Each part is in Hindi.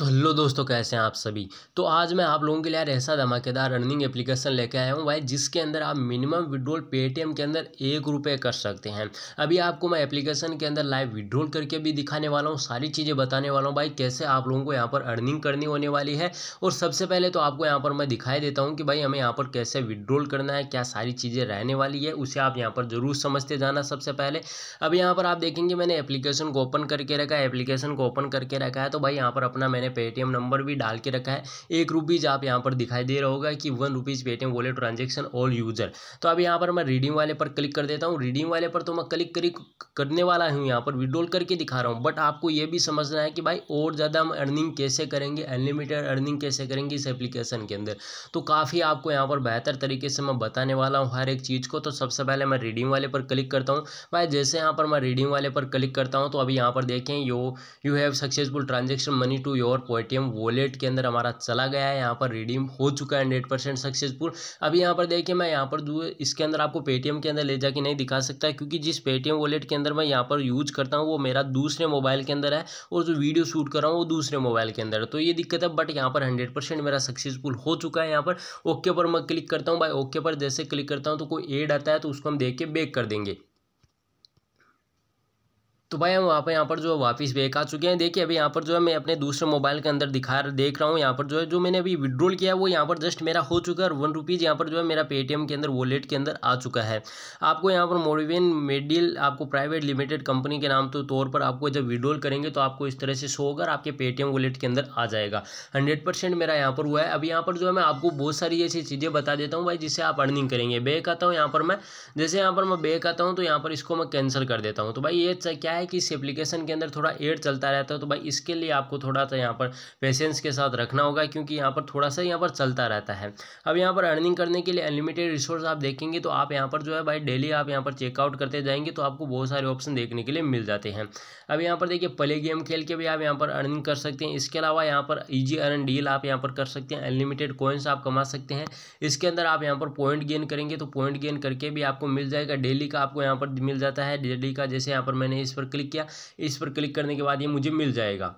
तो हेलो दोस्तों कैसे हैं आप सभी तो आज मैं आप लोगों के लिए ऐसा धमाकेदार अर्निंग एप्लीकेशन लेके आया हूँ भाई जिसके अंदर आप मिनिमम विड्रोल पेटीएम के अंदर एक रुपये कर सकते हैं अभी आपको मैं एप्लीकेशन के अंदर लाइव विड्रोल करके भी दिखाने वाला हूँ सारी चीज़ें बताने वाला हूँ भाई कैसे आप लोगों को यहाँ पर अर्निंग करनी होने वाली है और सबसे पहले तो आपको यहाँ पर मैं दिखाई देता हूँ कि भाई हमें यहाँ पर कैसे विड्रोल करना है क्या सारी चीज़ें रहने वाली है उसे आप यहाँ पर ज़रूर समझते जाना सबसे पहले अब यहाँ पर आप देखेंगे मैंने एप्लीकेशन को ओपन करके रखा है एप्लीकेशन को ओपन करके रखा है तो भाई यहाँ पर अपना मैंने पेटीएम नंबर भी डाल के रखा है एक रुपीज़ आप यहाँ पर दिखाई दे रहा होगा कि one rupees Paytm wallet transaction all user तो अब यहाँ पर मैं रीडिंग वाले पर क्लिक कर देता हूँ रीडिंग वाले पर तो मैं क्लिक करी करने वाला हूँ यहाँ पर विड्रॉल करके दिखा रहा हूँ बट आपको ये भी समझना है कि भाई और ज़्यादा हम अर्निंग कैसे करेंगे अनलिमिटेड अर्निंग कैसे करेंगे इस एप्लीकेशन के अंदर तो काफ़ी आपको यहाँ पर बेहतर तरीके से मैं बताने वाला हूँ हर एक चीज़ को तो सबसे पहले मैं रीडिंग वाले पर क्लिक करता हूँ भाई जैसे यहाँ पर मैं रीडिंग वाले पर क्लिक करता हूँ तो अभी यहाँ पर देखें you you have successful transaction money to your Paytm wallet के अंदर हमारा चला गया है यहाँ पर रिडीम हो चुका है हंड्रेड परसेंट सक्सेसफुल अभी यहाँ पर देखिए मैं यहाँ पर जो इसके अंदर आपको पेटीएम के अंदर ले जाके नहीं दिखा सकता क्योंकि जिस पेटीएम वॉलेट के अंदर मैं यहाँ पर यूज करता हूँ वो मेरा दूसरे मोबाइल के अंदर है और जो वीडियो शूट कर रहा हूँ वो दूसरे मोबाइल के अंदर है तो ये दिक्कत है बट यहाँ पर हंड्रेड मेरा सक्सेसफुल हो चुका है यहाँ पर ओके पर मैं क्लिक करता हूँ भाई ओके पर जैसे क्लिक करता हूँ तो कोई एड आता है तो उसको हम देख के बेक कर देंगे तो भाई हम वहाँ पर यहाँ पर जो है वापस बैक आ चुके हैं देखिए अभी यहाँ पर जो है मैं अपने दूसरे मोबाइल के अंदर दिखा देख रहा हूँ यहाँ पर जो है जो मैंने अभी विड्रॉल किया है वो यहाँ पर जस्ट मेरा हो चुका है और वन रुपीज़ यहाँ पर जो है मेरा पेटीएम के अंदर वॉलेट के अंदर आ चुका है आपको यहाँ पर मोरिवेन मेडिल आपको प्राइवेट लिमिटेड कंपनी के नाम तो तौर पर आपको जब विड्रॉल करेंगे तो आपको इस तरह से शो होगा आपके पेटीएम वॉलेट के अंदर आ जाएगा हंड्रेड मेरा यहाँ पर हुआ है अभी यहाँ पर जो है मैं आपको बहुत सारी ऐसी चीज़ें बता देता हूँ भाई जिससे आप अर्निंग करेंगे बैक आता हूँ यहाँ पर मैं जैसे यहाँ पर मैं बैक आता हूँ तो यहाँ पर इसको मैं कैंसिल कर देता हूँ तो भाई ये क्या है है कि इस एप्लीकेशन के अंदर थोड़ा एड चलता रहता है तो भाई इसके लिए आपको थोड़ा सा यहाँ पर पेशेंस के साथ रखना होगा क्योंकि यहाँ पर थोड़ा सा यहाँ पर चलता रहता है अब यहाँ पर अर्निंग करने के लिए अनलिमिटेड रिसोर्स आप देखेंगे तो आप यहाँ पर जो है भाई डेली आप यहाँ पर चेकआउट करते जाएंगे तो आपको बहुत सारे ऑप्शन देखने के लिए मिल जाते हैं अब यहाँ पर देखिए प्ले गेम खेल के भी आप यहाँ पर अर्निंग कर सकते हैं इसके अलावा यहाँ पर ईजी अर्न डील आप यहाँ पर कर सकते हैं अनलिमिटेड कॉइन्स आप कमा सकते हैं इसके अंदर आप यहाँ पर पॉइंट गेन करेंगे तो पॉइंट गेन करके भी आपको मिल जाएगा डेली का आपको यहाँ पर मिल जाता है डेली का जैसे यहाँ पर मैंने इस पर क्लिक किया इस पर क्लिक करने के बाद ये मुझे मिल जाएगा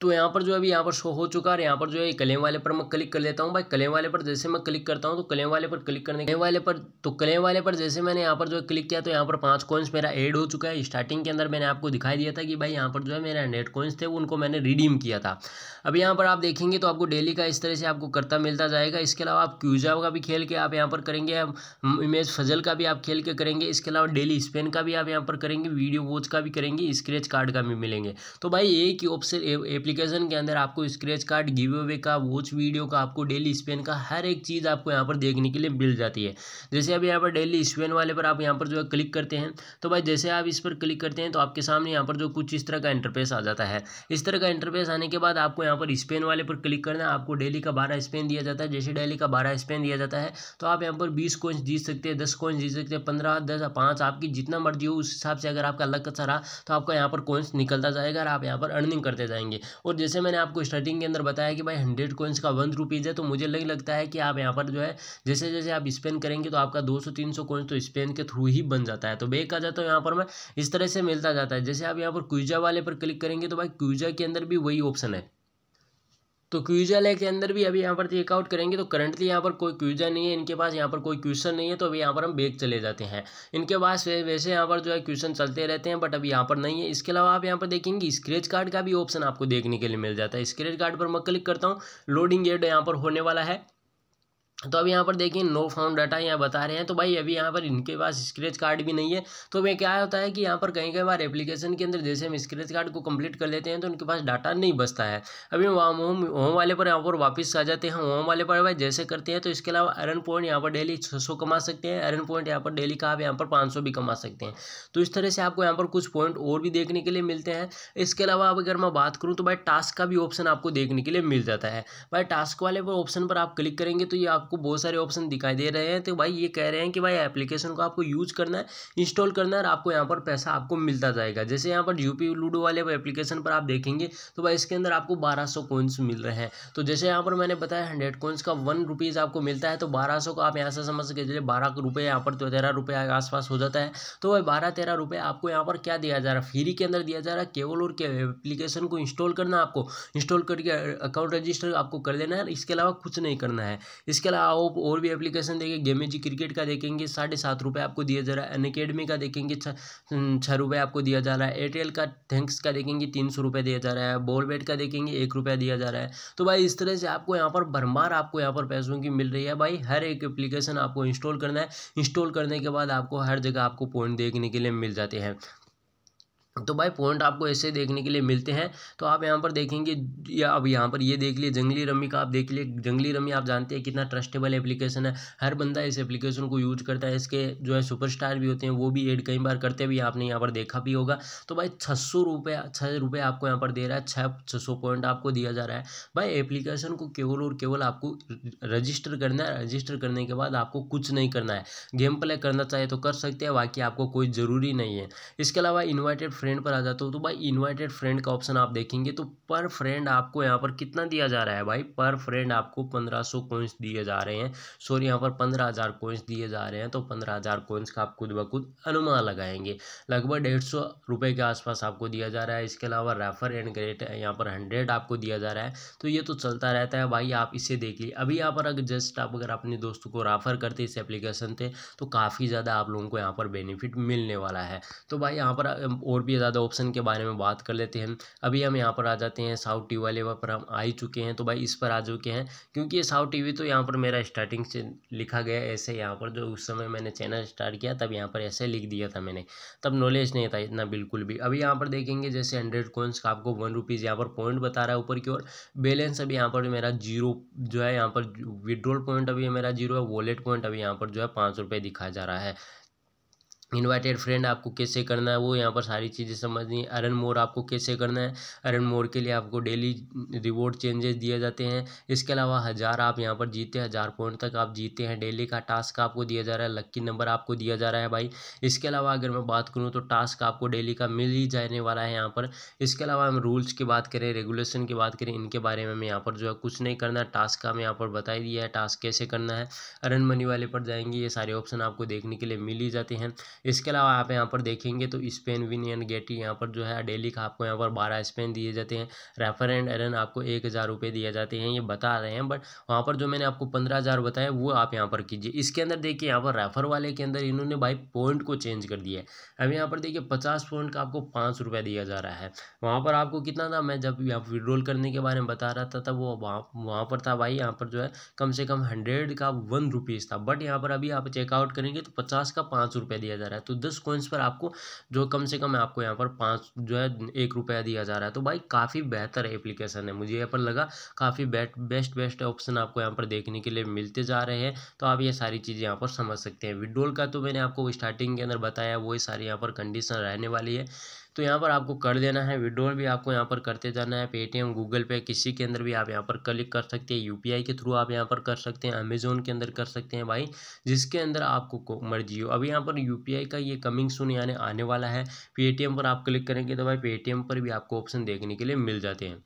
तो यहाँ पर जो है अभी यहाँ पर शो हो चुका है यहाँ पर जो है कलेम वाले पर मैं क्लिक कर लेता हूँ भाई कलेम वाले पर जैसे मैं क्लिक करता हूँ तो कलेम वाले पर क्लिक करने कलेम वाले पर तो कलेम वाले पर जैसे मैंने यहाँ पर जो है क्लिक किया तो यहाँ पर पाँच कॉइन्स मेरा एड हो चुका है स्टार्टिंग के अंदर मैंने आपको दिखाई दिया था कि भाई यहाँ पर जो है मेरे हंड्रेड कॉइन्स थे उनको मैंने रिडीम किया था अब यहाँ पर आप देखेंगे तो आपको डेली का इस तरह से आपको करता मिलता जाएगा इसके अलावा आप क्यूजा का भी खेल के आप यहाँ पर करेंगे इमेज फजल का भी आप खेल के करेंगे इसके अलावा डेली स्पेन का भी आप यहाँ पर करेंगे वीडियो वॉच का भी करेंगे स्क्रेच कार्ड का भी मिलेंगे तो भाई एक ही ऑप्शन एप्लीकेशन के अंदर आपको स्क्रेच कार्ड गिव अवे का वॉच वीडियो का आपको डेली स्पेन का हर एक चीज़ आपको यहाँ पर देखने के लिए मिल जाती है जैसे अब यहाँ पर डेली स्पेन वाले पर आप यहाँ पर जो है क्लिक करते हैं तो भाई जैसे आप इस पर क्लिक करते हैं तो आपके सामने यहाँ पर जो कुछ इस तरह का इंटरफेस आ जाता है इस तरह का इंटरफेस आने के बाद आपको यहाँ पर स्पेन वाले पर क्लिक करना है आपको डेली का बारह स्पेन दिया जाता है जैसे डेली का बारह स्पेन दिया जाता है तो आप यहाँ पर बीस कोइंस जीत सकते हैं दस कोइंस जीत सकते हैं पंद्रह दस पाँच आपकी जितना मर्जी हो उस हिसाब से अगर आपका लक अच्छा रहा तो आपका यहाँ पर कोइंस निकलता जाएगा और आप यहाँ पर अर्निंग करते जाएंगे और जैसे मैंने आपको स्टार्टिंग के अंदर बताया कि भाई हंड्रेड कोइंस का वन रुपीज़ है तो मुझे नहीं लग लगता है कि आप यहाँ पर जो है जैसे जैसे आप स्पेन करेंगे तो आपका दो सौ तीन सौ कोइंस तो स्पेन के थ्रू ही बन जाता है तो बेक आ जाता है यहाँ पर मैं इस तरह से मिलता जाता है जैसे आप यहाँ पर क्यूजा वाले पर क्लिक करेंगे तो भाई क्यूजा के अंदर भी वही ऑप्शन है तो क्यूजा है के अंदर भी अभी यहाँ पर चेकआउट करेंगे तो करंटली यहाँ पर कोई क्यूजा नहीं है इनके पास यहाँ पर कोई क्वेश्चन नहीं है तो अभी यहाँ पर हम बेग चले जाते हैं इनके पास वैसे यहाँ पर जो है क्वेश्चन चलते रहते हैं बट अभी यहाँ पर नहीं है इसके अलावा आप यहाँ पर देखेंगे स्क्रेच कार्ड का भी ऑप्शन आपको देखने के लिए मिल जाता है स्क्रेच कार्ड पर मैं क्लिक करता हूँ लोडिंग एड यहाँ पर होने वाला है तो अब यहाँ पर देखिए नो फाउंड डाटा यहाँ बता रहे हैं तो भाई अभी यहाँ पर इनके पास स्क्रैच कार्ड भी नहीं है तो भाई क्या होता है कि यहाँ पर कहीं कहीं बार एप्लीकेशन के अंदर जैसे हम स्क्रैच कार्ड को कंप्लीट कर लेते हैं तो उनके पास डाटा नहीं बचता है अभी होम होम वाले पर यहाँ पर वापस आ जाते हैं होम वाले पर भाई जैसे करते हैं तो इसके अलावा अर्न पॉइंट यहाँ पर डेली छः कमा सकते हैं अर्न पॉइंट यहाँ पर डेली का आप यहाँ पर पाँच भी कमा सकते हैं तो इस तरह से आपको यहाँ पर कुछ पॉइंट और भी देखने के लिए मिलते हैं इसके अलावा अगर मैं बात करूँ तो भाई टास्क का भी ऑप्शन आपको देखने के लिए मिल जाता है भाई टास्क वाले पर ऑप्शन पर आप क्लिक करेंगे तो ये आपको आपको बहुत सारे ऑप्शन दिखाई दे रहे हैं तो भाई ये कह रहे हैं कि भाई एप्लीकेशन को आपको यूज करना है इंस्टॉल करना है और आपको यहाँ पर पैसा आपको मिलता जाएगा जैसे यहाँ पर यूपी लूडो वाले एप्लीकेशन पर आप देखेंगे तो भाई इसके अंदर आपको बारह सौ कोइंस मिल रहे हैं तो जैसे यहाँ पर मैंने बताया हंड्रेड कोइंस का वन रुपीज़ आपको मिलता है तो बारह सौ को आप यहाँ से समझ सके चलिए बारह रुपये यहाँ पर तो तेरह रुपये के आसपास हो जाता है तो वह बारह तेरह रुपये आपको यहाँ पर क्या दिया जा रहा है फ्री के अंदर दिया जा रहा है केवल और केवल एप्लीकेशन को इंस्टॉल करना आपको इंस्टॉल करके अकाउंट रजिस्टर आपको कर लेना है इसके अलावा कुछ नहीं करना है इसके अलावा आप और भी एप्लीकेशन देखें जी क्रिकेट का देखेंगे साढ़े सात रुपये आपको दिया जा रहा है अनकेडमी का देखेंगे छः रुपये आपको दिया जा रहा है एयरटेल का थैंक्स का देखेंगे तीन सौ रुपये दिया जा रहा है बॉल बेट का देखेंगे एक रुपया दिया जा रहा है तो भाई इस तरह से आपको यहाँ पर भरमार आपको यहाँ पर पैसों की मिल रही है भाई हर एक एप्लीकेशन आपको इंस्टॉल करना है इंस्टॉल करने के बाद आपको हर जगह आपको पॉइंट देखने के लिए मिल जाते हैं तो भाई पॉइंट आपको ऐसे देखने के लिए मिलते हैं तो आप यहाँ पर देखेंगे या अब यहाँ पर ये देख लिए जंगली रमी का आप देख लिए जंगली रमी आप जानते हैं कितना ट्रस्टेबल एप्लीकेशन है हर बंदा इस एप्लीकेशन को यूज करता है इसके जो है सुपरस्टार भी होते हैं वो भी ऐड कई बार करते भी आपने यहाँ पर देखा भी होगा तो भाई छः सौ रुपये आपको यहाँ पर दे रहा है छः छः सौ पॉइंट आपको दिया जा रहा है भाई एप्लीकेशन को केवल और केवल आपको रजिस्टर करना है रजिस्टर करने के बाद आपको कुछ नहीं करना है गेम प्ले करना चाहे तो कर सकते हैं बाकी आपको कोई ज़रूरी नहीं है इसके अलावा इन्वाइटेड फ्रेंड पर आ जाते हो तो भाई इनवाइटेड फ्रेंड का ऑप्शन आप देखेंगे तो पर फ्रेंड आपको यहाँ पर कितना दिया जा रहा है भाई पर फ्रेंड आपको पंद्रह सौ कोइंस दिए जा रहे हैं सॉरी यहाँ पर पंद्रह हज़ार कोइंस दिए जा रहे हैं तो पंद्रह हज़ार कोइंस का आप खुद ब खुद अनुमान लगाएंगे लगभग डेढ़ सौ रुपये के आसपास आपको दिया जा रहा है इसके अलावा रेफर एंड ग्रेट यहाँ पर हंड्रेड आपको दिया जा रहा है तो ये तो चलता रहता है भाई आप इसे देख लिए अभी यहाँ पर अगर जस्ट आप अगर अपने दोस्तों को रेफर करते इस एप्लीकेशन से तो काफ़ी ज़्यादा आप लोगों को यहाँ पर बेनिफिट मिलने वाला है तो भाई यहाँ पर और भी भी ज़्यादा ऑप्शन के बारे में बात कर लेते हैं अभी हम यहाँ पर आ जाते हैं साउथ टी वाले पर हम आ ही चुके हैं तो भाई इस पर आ चुके हैं क्योंकि ये साउथ टी तो यहाँ पर मेरा स्टार्टिंग से लिखा गया ऐसे यहाँ पर जो उस समय मैंने चैनल स्टार्ट किया तब यहाँ पर ऐसे लिख दिया था मैंने तब नॉलेज नहीं था इतना बिल्कुल भी अभी यहाँ पर देखेंगे जैसे हंड्रेड कोइंस का आपको वन रुपीज़ यहाँ पर पॉइंट बता रहा है ऊपर की ओर बैलेंस अभी यहाँ पर मेरा जीरो जो है यहाँ पर विड्रॉल पॉइंट अभी मेरा जीरो है वॉलेट पॉइंट अभी यहाँ पर जो है पाँच रुपये दिखा जा रहा है इनवाइटेड फ्रेंड आपको कैसे करना है वो यहाँ पर सारी चीज़ें समझनी है अरन मोर आपको कैसे करना है अरन मोर के लिए आपको डेली रिवॉर्ड चेंजेस दिए जाते हैं इसके अलावा हज़ार आप यहाँ पर जीते हज़ार पॉइंट तक आप जीते हैं डेली का टास्क आपको दिया जा रहा है लक्की नंबर आपको दिया जा रहा है भाई इसके अलावा अगर मैं बात करूँ तो टास्क आपको डेली का मिल ही जाने वाला है यहाँ पर इसके अलावा हम रूल्स की बात करें रेगुलेशन की बात करें इनके बारे में हमें यहाँ पर जो है कुछ नहीं करना है टास्क का हमें यहाँ पर बता ही दिया है टास्क कैसे करना है अरन मनी वाले पर जाएंगे ये सारे ऑप्शन आपको देखने के लिए मिल ही जाते हैं इसके अलावा आप यहाँ पर देखेंगे तो स्पेन विन एंड गेटी यहाँ पर जो है डेली का आपको यहाँ पर बारह स्पेन दिए जाते हैं रेफर एंड एरन आपको एक हज़ार रुपये दिए जाते हैं ये बता रहे हैं बट वहाँ पर जो मैंने आपको पंद्रह हज़ार बताया वो आप यहाँ पर कीजिए इसके अंदर देखिए यहाँ पर रेफर वाले के अंदर इन्होंने भाई पॉइंट को चेंज कर दिया है अब यहाँ पर देखिए पचास पॉइंट का आपको पाँच दिया जा रहा है वहाँ पर आपको कितना था मैं जब यहाँ विड्रोल करने के बारे में बता रहा था तब वो वहाँ वहाँ पर था भाई यहाँ पर जो है कम से कम हंड्रेड का वन रुपीज़ था बट यहाँ पर अभी आप चेकआउट करेंगे तो पचास का पाँच रुपये दिया जा रहा है रहा है तो दस कॉइन्स पर आपको जो कम से कम आपको यहाँ पर पाँच जो है एक रुपया दिया जा रहा है तो भाई काफ़ी बेहतर एप्लीकेशन है मुझे यहाँ पर लगा काफ़ी बेट बेस्ट बेस्ट ऑप्शन आपको यहाँ पर देखने के लिए मिलते जा रहे हैं तो आप ये सारी चीज़ें यहाँ पर समझ सकते हैं विड्रोल का तो मैंने आपको स्टार्टिंग के अंदर बताया वही सारी यहाँ पर कंडीशन रहने वाली है तो यहाँ पर आपको कर देना है विड्रॉल भी आपको यहाँ पर करते जाना है पेटीएम गूगल पे किसी के अंदर भी आप यहाँ पर क्लिक कर सकते हैं यूपीआई के थ्रू आप यहाँ पर कर सकते हैं अमेजोन के अंदर कर सकते हैं भाई जिसके अंदर आपको मर्जी हो अभी यहाँ पर यू का ये कमिंग सुन यानी आने वाला है पेटीएम पर आप क्लिक करेंगे तो भाई पेटीएम पर भी आपको ऑप्शन देखने के लिए मिल जाते हैं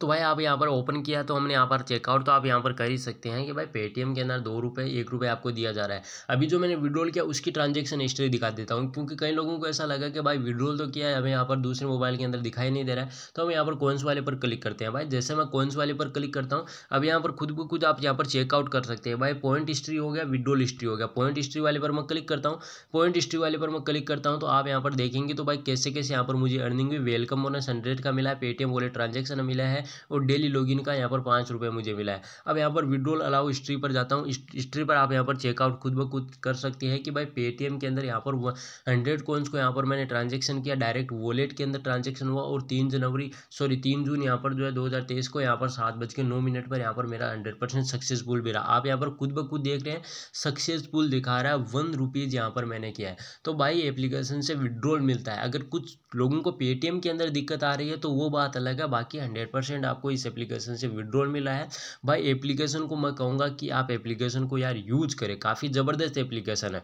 तो भाई आप यहाँ पर ओपन किया तो हमने यहाँ पर चेकआउट तो आप यहाँ पर कर ही सकते हैं कि भाई पेटीएम के अंदर दो रुपये एक रुपये आपको दिया जा रहा है अभी जो मैंने विड्रॉल किया उसकी ट्रांजेक्शन हिस्ट्री दिखा देता हूँ क्योंकि कई लोगों को ऐसा लगा कि भाई विड्रॉल तो किया है हमें यहाँ पर दूसरे मोबाइल के अंदर दिखाई नहीं दे रहा है तो हम यहाँ पर कॉइन्स वाले पर क्लिक करते हैं भाई जैसे मैं कॉइन्स वाले पर क्लिक करता हूँ अब यहाँ पर खुद को खुद आप यहाँ पर चेकआउट कर सकते हैं भाई पॉइंट हिस्ट्री हो गया विड्रॉल हिस्ट्री हो गया पॉइंट हिस्ट्री वाले पर मैं क्लिक करता हूँ पॉइंट हिस्ट्री वाले पर मैं क्लिक करता हूँ तो आप यहाँ पर देखेंगे तो भाई कैसे कैसे यहाँ पर मुझे अर्निंग भी वेलकम बोनस हंड्रेड का मिला है पेटीएम वाले ट्रांजेक्शन मिला है और डेली लॉगिन का यहाँ पर पाँच रुपये मुझे मिला है अब यहाँ पर विड्रोल अलाउ हिस्ट्री पर जाता हूँ हिस्ट्री पर आप यहाँ पर चेकआउट खुद ब खुद कर सकते हैं कि भाई पेटीएम के अंदर यहाँ पर हंड्रेड कॉइन्स को यहाँ पर मैंने ट्रांजेक्शन किया डायरेक्ट वॉलेट के अंदर ट्रांजेक्शन हुआ और तीन जनवरी सॉरी तीन जून यहाँ पर जो है दो को यहाँ पर सात बज के नौ मिनट पर यहाँ पर मेरा हंड्रेड परसेंट सक्सेसफुल मिला आप यहाँ पर खुद ब खुद देख रहे हैं सक्सेसफुल दिखा रहा है वन रुपीज़ यहाँ पर मैंने किया है तो भाई एप्लीकेशन से विड्रोल मिलता है अगर कुछ लोगों को पेटीएम के अंदर दिक्कत आ रही है तो वो बात अलग है बाकी हंड्रेड परसेंट आपको इस एप्लीकेशन से विड्रॉल मिला है भाई एप्लीकेशन को मैं कहूँगा कि आप एप्लीकेशन को यार यूज करें काफ़ी ज़बरदस्त एप्लीकेशन है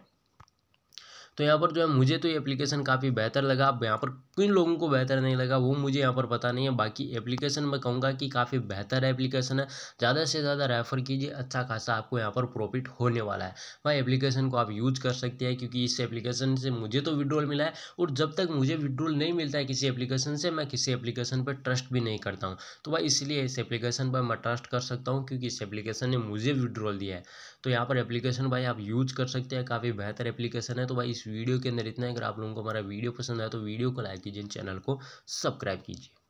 तो यहाँ पर जो है मुझे तो ये एप्लीकेशन काफ़ी बेहतर लगा अब यहाँ पर किन लोगों को बेहतर नहीं लगा वो मुझे यहाँ पर पता नहीं है बाकी एप्लीकेशन मैं कहूँगा कि काफ़ी बेहतर एप्लीकेशन है ज़्यादा से ज़्यादा रेफ़र कीजिए अच्छा खासा आपको यहाँ पर प्रॉफिट होने वाला है वह एप्लीकेशन को आप यूज़ कर सकते हैं क्योंकि इस एप्लीकेशन से मुझे तो विड्रोल मिला है और जब तक मुझे विड्रोल नहीं मिलता है किसी एप्लीकेशन से मैं किसी एप्लीकेशन पर ट्रस्ट भी नहीं करता हूँ तो भाई इसलिए इस एप्लीकेशन पर मैं ट्रस्ट कर सकता हूँ क्योंकि इस एप्लीकेशन ने मुझे विड्रोल दिया है तो यहाँ पर एप्लीकेशन भाई आप यूज़ कर सकते हैं काफ़ी बेहतर एप्लीकेशन है तो भाई इस वीडियो के अंदर इतना है अगर आप लोगों को हमारा वीडियो पसंद आया तो वीडियो को लाइक कीजिए चैनल को सब्सक्राइब कीजिए